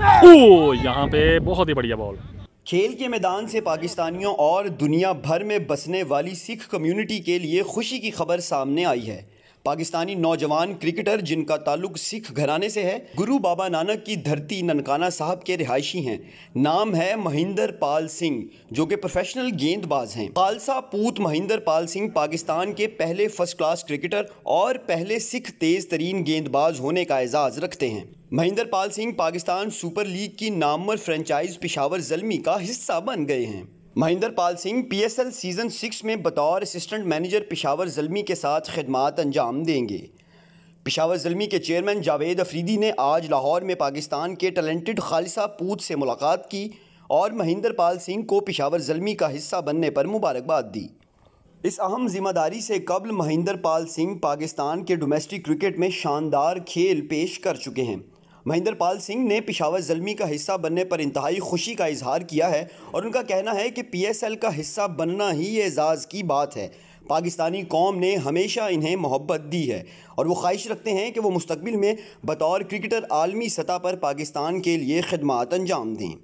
ओ यहाँ पे बहुत ही बढ़िया बॉल खेल के मैदान से पाकिस्तानियों और दुनिया भर में बसने वाली सिख कम्युनिटी के लिए खुशी की खबर सामने आई है पाकिस्तानी नौजवान क्रिकेटर जिनका ताल्लुक सिख घराने से है गुरु बाबा नानक की धरती ननकाना साहब के रिहायशी हैं नाम है महिंदर पाल सिंह जो कि प्रोफेशनल गेंदबाज हैं खालसा पूत महिंदर पाल सिंह पाकिस्तान के पहले फर्स्ट क्लास क्रिकेटर और पहले सिख तेज़ तरीन गेंदबाज होने का एजाज़ रखते हैं महिंदर पाल सिंह पाकिस्तान सुपर लीग की नामवर फ्रेंचाइज पिशावर जलमी का हिस्सा बन गए हैं Mahendra Pal Singh PSL season six में बतौर असिस्टेंट मैनेजर पिशावर जलमी के साथ खदमात अंजाम देंगे पिशावर जलमी के चेयरमैन जावेद अफरीदी ने आज लाहौर में पाकिस्तान के टैलेंटेड खालिसा पूत से मुलाकात की और महेंद्र पाल सिंह को पिशावर जलमी का हिस्सा बनने पर मुबारकबाद दी इस अहम जिम्मेदारी से कबल महेंद्र पाल सिंह पाकिस्तान के डोमेस्टिक क्रिकेट में शानदार खेल पेश कर चुके हैं महेंद्र पाल सिंह ने पिशावर जलमी का हिस्सा बनने पर इंतहाई खुशी का इजहार किया है और उनका कहना है कि पीएसएल का हिस्सा बनना ही एजाज़ की बात है पाकिस्तानी कौम ने हमेशा इन्हें मोहब्बत दी है और वो ख्वाहिश रखते हैं कि वो मुस्तबिल में बतौर क्रिकेटर आलमी सतह पर पाकिस्तान के लिए खदमात अंजाम दें